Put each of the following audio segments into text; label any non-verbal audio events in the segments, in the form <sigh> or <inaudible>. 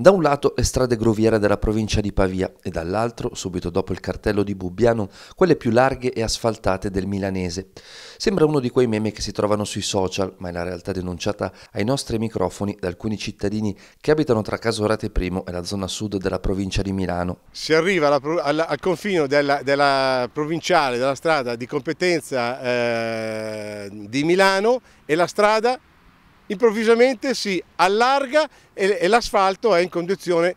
Da un lato le strade groviere della provincia di Pavia e dall'altro, subito dopo il cartello di Bubbiano, quelle più larghe e asfaltate del milanese. Sembra uno di quei meme che si trovano sui social, ma è la realtà denunciata ai nostri microfoni da alcuni cittadini che abitano tra Casorate I e la zona sud della provincia di Milano. Si arriva alla, alla, al confino della, della, provinciale, della strada di competenza eh, di Milano e la strada improvvisamente si allarga e, e l'asfalto è in condizioni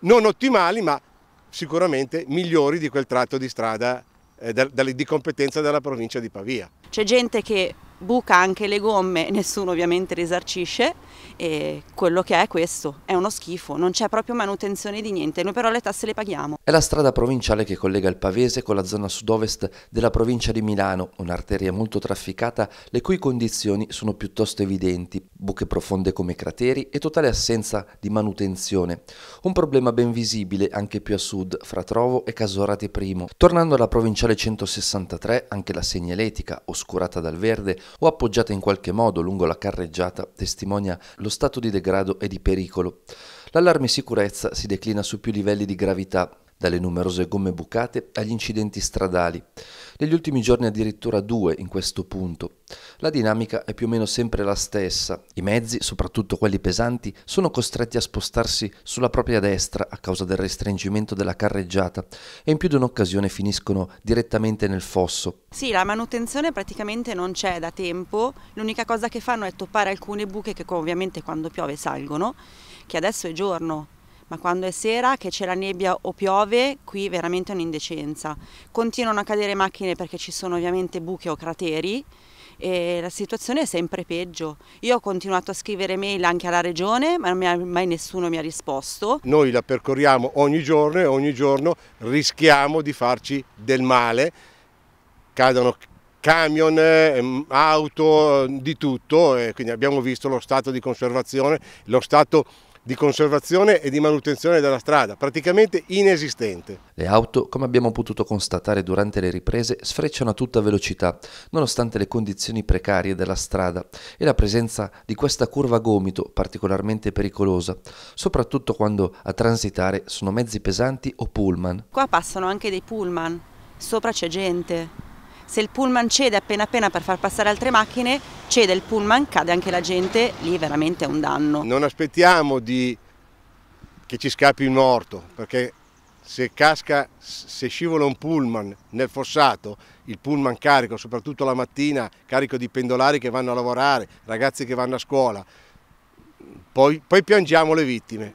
non ottimali ma sicuramente migliori di quel tratto di strada eh, da, da, di competenza della provincia di Pavia. C'è gente che buca anche le gomme, <laughs> nessuno ovviamente risarcisce e quello che è questo, è uno schifo, non c'è proprio manutenzione di niente, noi però le tasse le paghiamo. È la strada provinciale che collega il Pavese con la zona sud-ovest della provincia di Milano, un'arteria molto trafficata le cui condizioni sono piuttosto evidenti, buche profonde come crateri e totale assenza di manutenzione. Un problema ben visibile anche più a sud, fra Trovo e Casorate I. Tornando alla provinciale 163, anche la segnaletica, oscurata dal verde, o appoggiate in qualche modo lungo la carreggiata testimonia lo stato di degrado e di pericolo. L'allarme sicurezza si declina su più livelli di gravità, dalle numerose gomme bucate agli incidenti stradali. Negli ultimi giorni addirittura due in questo punto. La dinamica è più o meno sempre la stessa. I mezzi, soprattutto quelli pesanti, sono costretti a spostarsi sulla propria destra a causa del restringimento della carreggiata e in più di un'occasione finiscono direttamente nel fosso. Sì, la manutenzione praticamente non c'è da tempo, l'unica cosa che fanno è toppare alcune buche che ovviamente quando piove salgono, che adesso è giorno, ma quando è sera, che c'è la nebbia o piove, qui veramente è un'indecenza. Continuano a cadere macchine perché ci sono ovviamente buche o crateri e la situazione è sempre peggio. Io ho continuato a scrivere mail anche alla regione, ma mai nessuno mi ha risposto. Noi la percorriamo ogni giorno e ogni giorno rischiamo di farci del male. Cadono camion, ehm, auto, di tutto, quindi abbiamo visto lo stato di conservazione, lo stato di conservazione e di manutenzione della strada, praticamente inesistente. Le auto, come abbiamo potuto constatare durante le riprese, sfrecciano a tutta velocità, nonostante le condizioni precarie della strada e la presenza di questa curva a gomito particolarmente pericolosa, soprattutto quando a transitare sono mezzi pesanti o pullman. Qua passano anche dei pullman, sopra c'è gente se il pullman cede appena appena per far passare altre macchine, cede il pullman, cade anche la gente, lì veramente è un danno. Non aspettiamo di... che ci scappi un morto, perché se casca, se scivola un pullman nel fossato, il pullman carico, soprattutto la mattina, carico di pendolari che vanno a lavorare, ragazzi che vanno a scuola, poi, poi piangiamo le vittime.